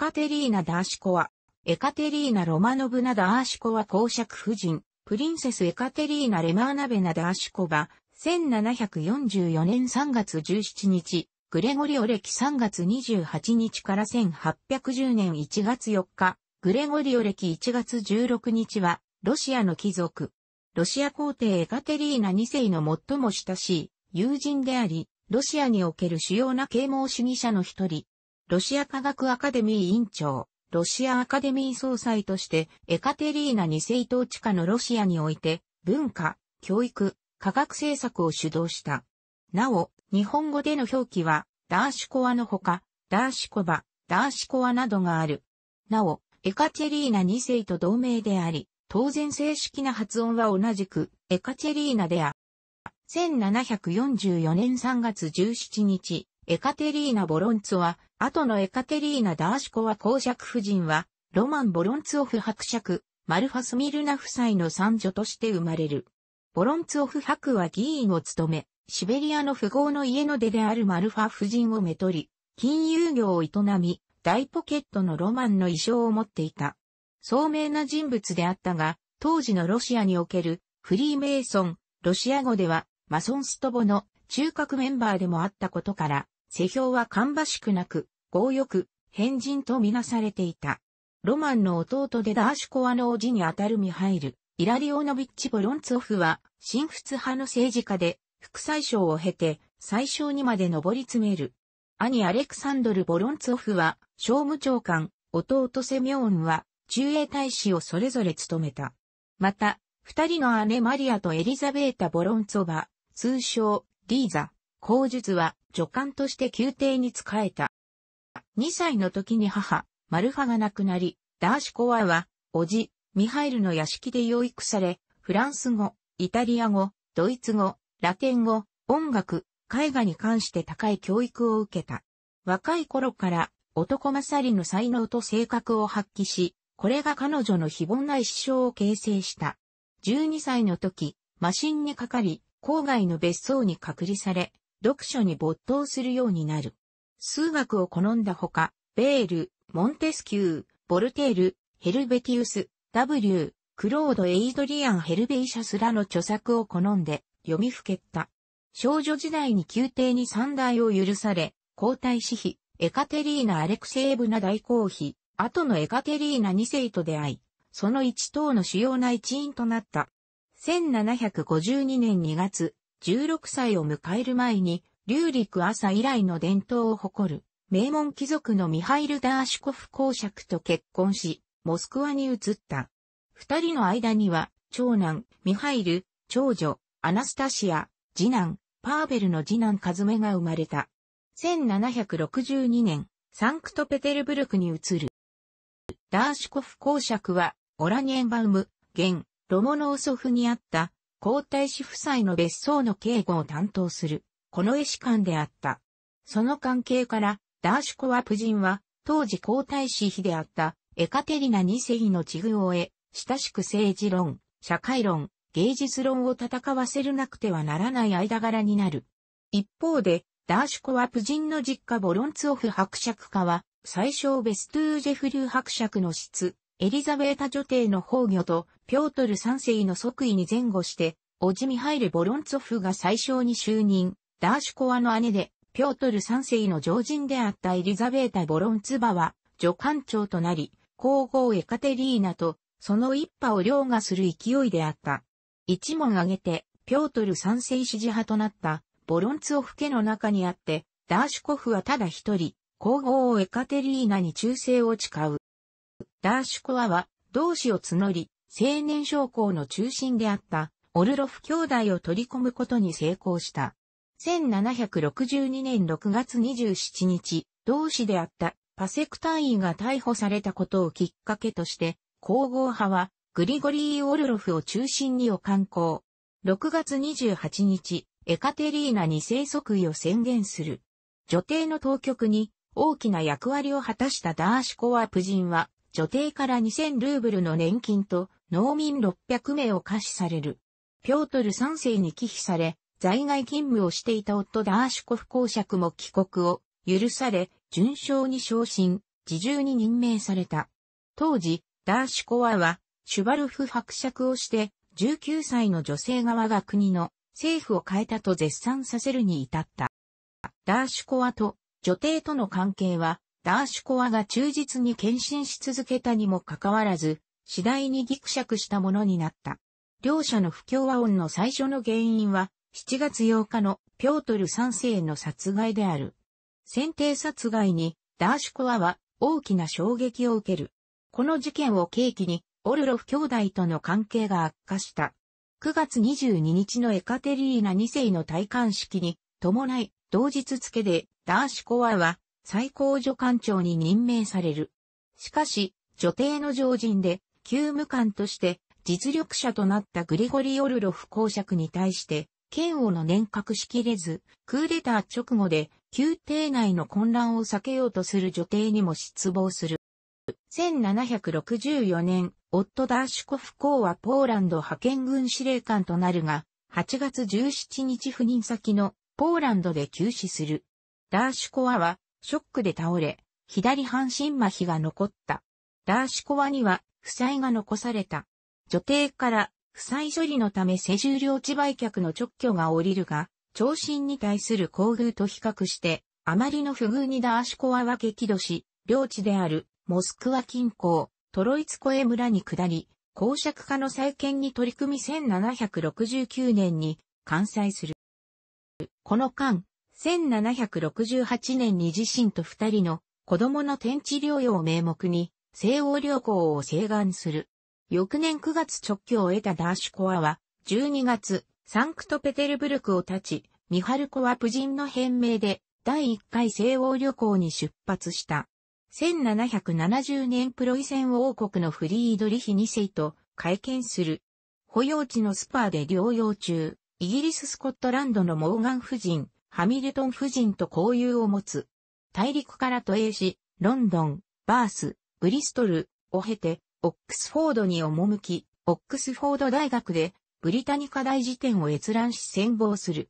カテリーナ・ダーシコワ、エカテリーナ・ロマノブナ・ダーシコワ公爵夫人、プリンセス・エカテリーナ・レマーナベナ・ダーシコバ、1744年3月17日、グレゴリオ歴3月28日から1810年1月4日、グレゴリオ歴1月16日は、ロシアの貴族。ロシア皇帝エカテリーナ2世の最も親しい友人であり、ロシアにおける主要な啓蒙主義者の一人、ロシア科学アカデミー委員長、ロシアアカデミー総裁として、エカテリーナ2世統治下のロシアにおいて、文化、教育、科学政策を主導した。なお、日本語での表記は、ダーシコワのほか、ダーシコバ、ダーシコワなどがある。なお、エカチェリーナ2世と同名であり、当然正式な発音は同じく、エカチェリーナである。1744年3月17日、エカテリーナ・ボロンツォは、後のエカテリーナ・ダーシコワ公爵夫人は、ロマン・ボロンツオフ伯爵、マルファスミルナ夫妻の三女として生まれる。ボロンツオフ伯は議員を務め、シベリアの富豪の家の出であるマルファ夫人をめとり、金融業を営み、大ポケットのロマンの衣装を持っていた。聡明な人物であったが、当時のロシアにおけるフリーメイソン、ロシア語ではマソンストボの中核メンバーでもあったことから、世評は芳しくなく、強欲、変人とみなされていた。ロマンの弟でダーシュコワの叔父にあたるミハイル、イラリオノビッチ・ボロンツオフは、新仏派の政治家で、副宰相を経て、宰相にまで上り詰める。兄アレクサンドル・ボロンツオフは、商務長官、弟セミョーンは、中英大使をそれぞれ務めた。また、二人の姉マリアとエリザベータ・ボロンツオバ、通称、リーザ、口述は助官として宮廷に仕えた。2歳の時に母、マルファが亡くなり、ダーシコワは、おじ、ミハイルの屋敷で養育され、フランス語、イタリア語、ドイツ語、ラテン語、音楽、絵画に関して高い教育を受けた。若い頃から男勝りの才能と性格を発揮し、これが彼女の非凡な一生を形成した。12歳の時、マシンにかかり、郊外の別荘に隔離され、読書に没頭するようになる。数学を好んだほか、ベール、モンテスキュー、ボルテール、ヘルベティウス、W、クロード・エイドリアン・ヘルベイシャスらの著作を好んで読みふけった。少女時代に宮廷に三代を許され、皇太子妃、エカテリーナ・アレクセーブナ大公妃、後のエカテリーナ二世と出会い、その一党の主要な一員となった。1752年2月、16歳を迎える前に、リ陸朝以来の伝統を誇る、名門貴族のミハイル・ダーシュコフ公爵と結婚し、モスクワに移った。二人の間には、長男、ミハイル、長女、アナスタシア、次男、パーベルの次男カズメが生まれた。1762年、サンクトペテルブルクに移る。ダーシュコフ公爵は、オラニエンバウム、現、ロモノウソフにあった、皇太子夫妻の別荘の警護を担当する、この絵師官であった。その関係から、ダーシュコワ夫人は、当時皇太子妃であったエカテリナ2世妃の地遇を得、親しく政治論、社会論、芸術論を戦わせるなくてはならない間柄になる。一方で、ダーシュコワ夫人の実家ボロンツオフ伯爵家は、最小ベストゥージェフ流伯爵の質、エリザベータ女帝の崩御とピョートル三世の即位に前後して、おじミハイル・ボロンツォフが最小に就任、ダーシュコアの姉で、ピョートル三世の常人であったエリザベータ・ボロンツバは、助官長となり、皇后エカテリーナと、その一派を凌駕する勢いであった。一問挙げて、ピョートル三世支持派となった、ボロンツオフ家の中にあって、ダーシュコフはただ一人、皇后エカテリーナに忠誠を誓う。ダーシュコアは同志を募り、青年将校の中心であったオルロフ兄弟を取り込むことに成功した。1762年6月27日、同志であったパセク隊員が逮捕されたことをきっかけとして、皇后派はグリゴリー・オルロフを中心にを刊行。6月28日、エカテリーナに生息位を宣言する。女帝の当局に大きな役割を果たしたダーシコワプ人は、女帝から2000ルーブルの年金と農民600名を貸しされる。ピョートル3世に寄避され、在外勤務をしていた夫ダーシュコフ公爵も帰国を許され、順将に昇進、自重に任命された。当時、ダーシュコアは、シュバルフ伯爵をして、19歳の女性側が国の政府を変えたと絶賛させるに至った。ダーシュコアと女帝との関係は、ダーシュコアが忠実に献身し続けたにもかかわらず、次第にギクシャクしたものになった。両者の不協和音の最初の原因は、7月8日のピョートル3世の殺害である。選定殺害に、ダーシュコアは大きな衝撃を受ける。この事件を契機に、オルロフ兄弟との関係が悪化した。9月22日のエカテリーナ2世の戴冠式に伴い、同日付で、ダーシュコアは最高助官長に任命される。しかし、女帝の常人で、旧務官として、実力者となったグリゴリオルロフ公爵に対して、剣王の年格しきれず、クーデター直後で、宮廷内の混乱を避けようとする女帝にも失望する。1764年、夫ダーシュコフ公はポーランド派遣軍司令官となるが、8月17日赴任先のポーランドで急死する。ダーシュコアはショックで倒れ、左半身麻痺が残った。ダーシコワには、負債が残された。女帝から、負債処理のため施重領地売却の直挙が降りるが、長身に対する厚遇と比較して、あまりの不遇にダーシコワは激怒し、領地である、モスクワ近郊、トロイツコエ村に下り、公爵化の再建に取り組み1769年に、完済する。この間、1768年に自身と二人の子供の天地療養を名目に西欧旅行を請願する。翌年9月直帰を得たダーシュコアは12月サンクトペテルブルクを立ち、ミハルコは夫人の変名で第1回西欧旅行に出発した。1770年プロイセン王国のフリードリヒ2世と会見する。保養地のスパーで療養中、イギリス・スコットランドのモーガン夫人、ハミルトン夫人と交友を持つ。大陸から渡営し、ロンドン、バース、ブリストルを経て、オックスフォードに赴き、オックスフォード大学で、ブリタニカ大辞典を閲覧し戦望する。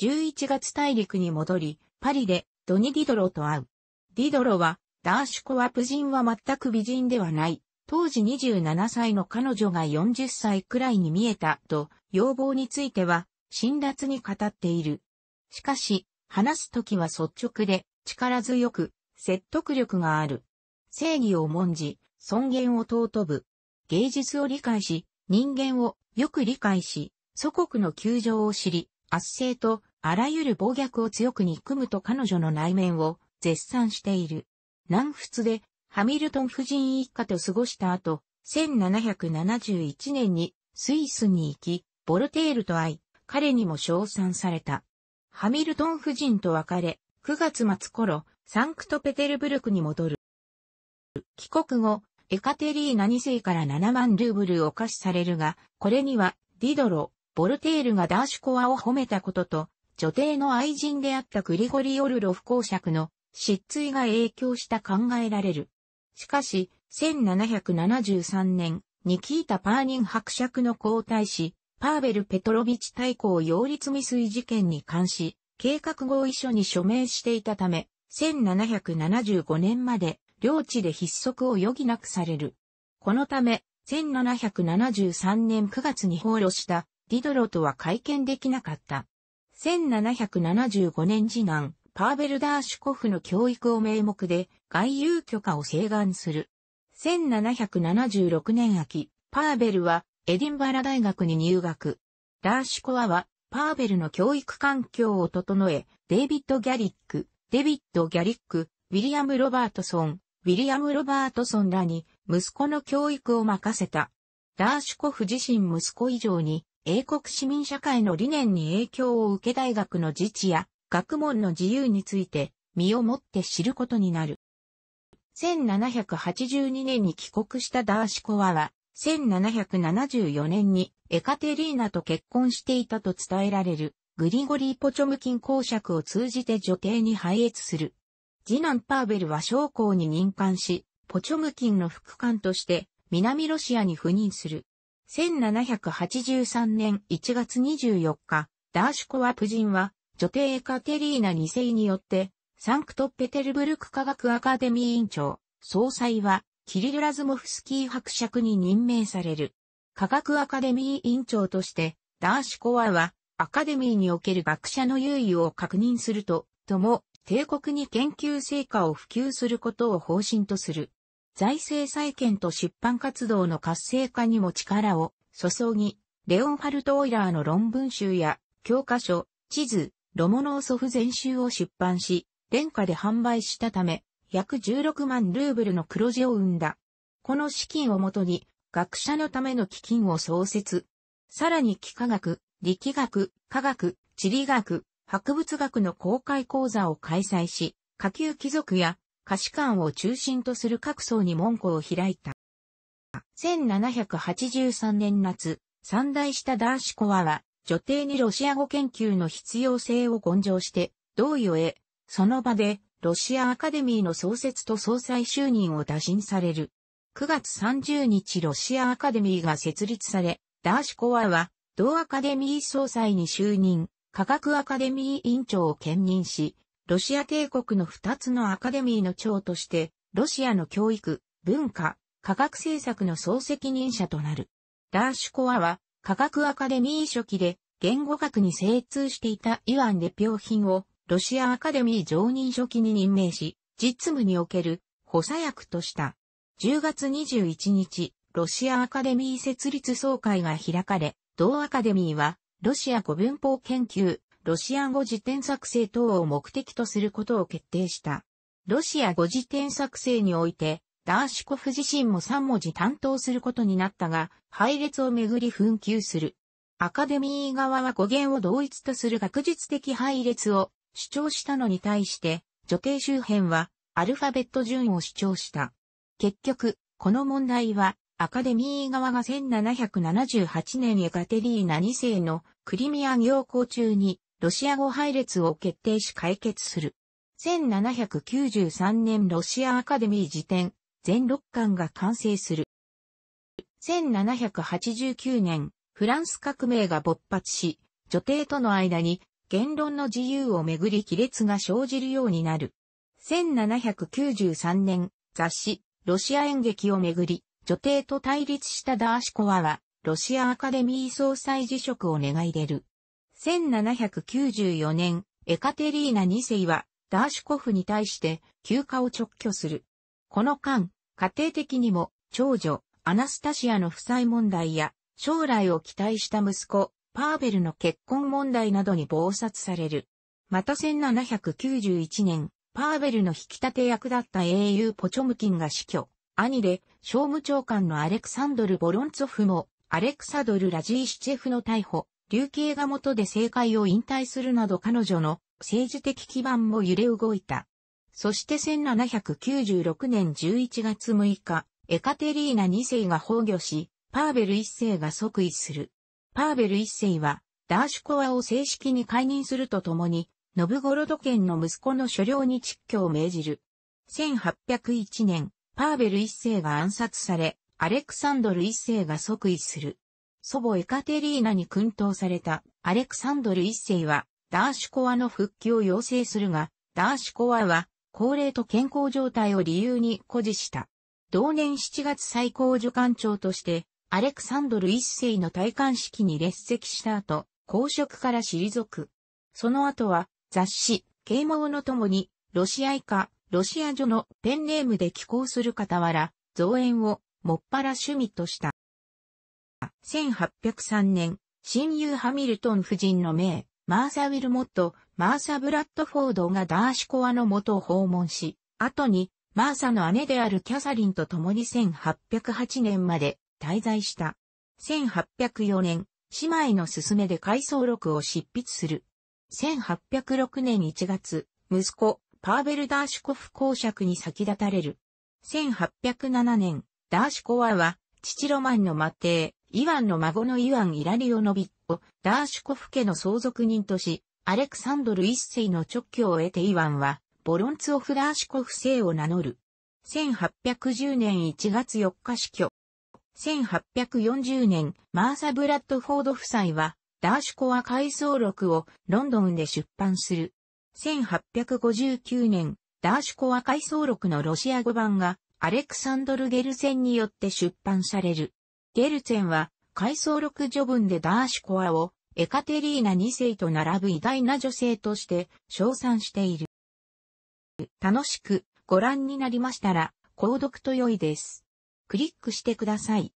11月大陸に戻り、パリでドニ・ディドロと会う。ディドロは、ダーシュコワプ人は全く美人ではない。当時27歳の彼女が40歳くらいに見えたと要望については辛辣に語っている。しかし、話すときは率直で、力強く、説得力がある。正義を重んじ、尊厳を尊ぶ。芸術を理解し、人間をよく理解し、祖国の窮状を知り、圧政とあらゆる暴虐を強く憎むと彼女の内面を絶賛している。南仏でハミルトン夫人一家と過ごした後、1771年にスイスに行き、ボルテールと会い、彼にも称賛された。ハミルトン夫人と別れ、9月末頃、サンクトペテルブルクに戻る。帰国後、エカテリーナ2世から7万ルーブルを貸しされるが、これには、ディドロ、ボルテールがダーシュコアを褒めたことと、女帝の愛人であったグリゴリオルロフ公爵の失墜が影響した考えられる。しかし、1773年、ニキータ・パーニン伯爵の皇太子、パーベル・ペトロビチ大公擁立未遂事件に関し、計画合意書に署名していたため、1775年まで領地で筆則を余儀なくされる。このため、1773年9月に放露したディドロとは会見できなかった。1775年次男、パーベル・ダーシュコフの教育を名目で外遊許可を請願する。1776年秋、パーベルはエディンバラ大学に入学。ラーシュコアは、パーベルの教育環境を整え、デイビッド・ギャリック、デビッド・ギャリック、ウィリアム・ロバートソン、ウィリアム・ロバートソンらに、息子の教育を任せた。ラーシュコフ自身息子以上に、英国市民社会の理念に影響を受け大学の自治や、学問の自由について、身をもって知ることになる。1782年に帰国したダーシコワは、1774年にエカテリーナと結婚していたと伝えられるグリゴリー・ポチョムキン公爵を通じて女帝に拝謁する。次男パーベルは将校に任官し、ポチョムキンの副官として南ロシアに赴任する。1783年1月24日、ダーシュコワ夫人は女帝エカテリーナ2世によってサンクトペテルブルク科学アカデミー委員長、総裁はキリル・ラズモフスキー伯爵に任命される。科学アカデミー委員長として、ダーシコワは、アカデミーにおける学者の優位を確認すると、とも、帝国に研究成果を普及することを方針とする。財政再建と出版活動の活性化にも力を注ぎ、レオンハルト・オイラーの論文集や教科書、地図、ロモノーソフ全集を出版し、殿下で販売したため、約16万ルーブルの黒字を生んだ。この資金をもとに、学者のための基金を創設。さらに幾何学、力学、科学、地理学、博物学の公開講座を開催し、下級貴族や下士官を中心とする各層に門戸を開いた。1783年夏、三大したダーシコワは、女帝にロシア語研究の必要性を根性して、同意を得、その場でロシアアカデミーの創設と総裁就任を打診される。9月30日ロシアアカデミーが設立され、ダーシコワは、同アカデミー総裁に就任、科学アカデミー委員長を兼任し、ロシア帝国の2つのアカデミーの長として、ロシアの教育、文化、科学政策の総責任者となる。ダーシュコワは、科学アカデミー初期で、言語学に精通していたイワンで病品を、ロシアアカデミー常任書記に任命し、実務における補佐役とした。10月21日、ロシアアカデミー設立総会が開かれ、同アカデミーは、ロシア語文法研究、ロシア語辞典作成等を目的とすることを決定した。ロシア語辞典作成において、ダーシコフ自身も3文字担当することになったが、配列をめぐり紛糾する。アカデミー側は語源を同一とする学術的配列を主張したのに対して、女帝周辺はアルファベット順を主張した。結局、この問題はアカデミー側が1778年エカテリーナ2世のクリミア行幸中にロシア語配列を決定し解決する。1793年ロシアアカデミー辞典全6巻が完成する。1789年フランス革命が勃発し、女帝との間に言論の自由をめぐり亀裂が生じるようになる。1793年、雑誌、ロシア演劇をめぐり、女帝と対立したダーシコワは、ロシアアカデミー総裁辞職を願い出る。1794年、エカテリーナ2世は、ダーシコフに対して休暇を直挙する。この間、家庭的にも、長女、アナスタシアの負債問題や、将来を期待した息子、パーベルの結婚問題などに暴殺される。また1791年、パーベルの引き立て役だった英雄ポチョムキンが死去。兄で、商務長官のアレクサンドル・ボロンツォフも、アレクサドル・ラジーシチェフの逮捕、流刑が元で政界を引退するなど彼女の政治的基盤も揺れ動いた。そして1796年11月6日、エカテリーナ2世が崩御し、パーベル1世が即位する。パーベル一世は、ダーシュコワを正式に解任するとともに、ノブゴロド県の息子の所領に蟄居を命じる。1801年、パーベル一世が暗殺され、アレクサンドル一世が即位する。祖母エカテリーナに君陶されたアレクサンドル一世は、ダーシュコワの復帰を要請するが、ダーシュコワは、高齢と健康状態を理由に誇示した。同年7月最高助官長として、アレクサンドル一世の戴冠式に列席した後、公職から退く。その後は、雑誌、啓蒙のともに、ロシア以下、ロシア女のペンネームで寄稿する傍ら、造園を、もっぱら趣味とした。1803年、親友ハミルトン夫人の名、マーサ・ウィルモット、マーサ・ブラッドフォードがダーシコアの元を訪問し、後に、マーサの姉であるキャサリンと共に1808年まで滞在した。1804年、姉妹の勧めで回想録を執筆する。1806年1月、息子、パーベル・ダーシュコフ公爵に先立たれる。1807年、ダーシュコワは、父ロマンの末帝、イワンの孫のイワン・イラリオノビッコ、ダーシュコフ家の相続人とし、アレクサンドル一世の直居を得てイワンは、ボロンツオフ・ダーシュコフ姓を名乗る。1810年1月4日死去。1840年、マーサ・ブラッドフォード夫妻は、ダーシュコア回想録をロンドンで出版する。1859年、ダーシュコア回想録のロシア語版が、アレクサンドル・ゲルセンによって出版される。ゲルセェンは、回想録序文でダーシュコアを、エカテリーナ2世と並ぶ偉大な女性として称賛している。楽しくご覧になりましたら、購読と良いです。クリックしてください。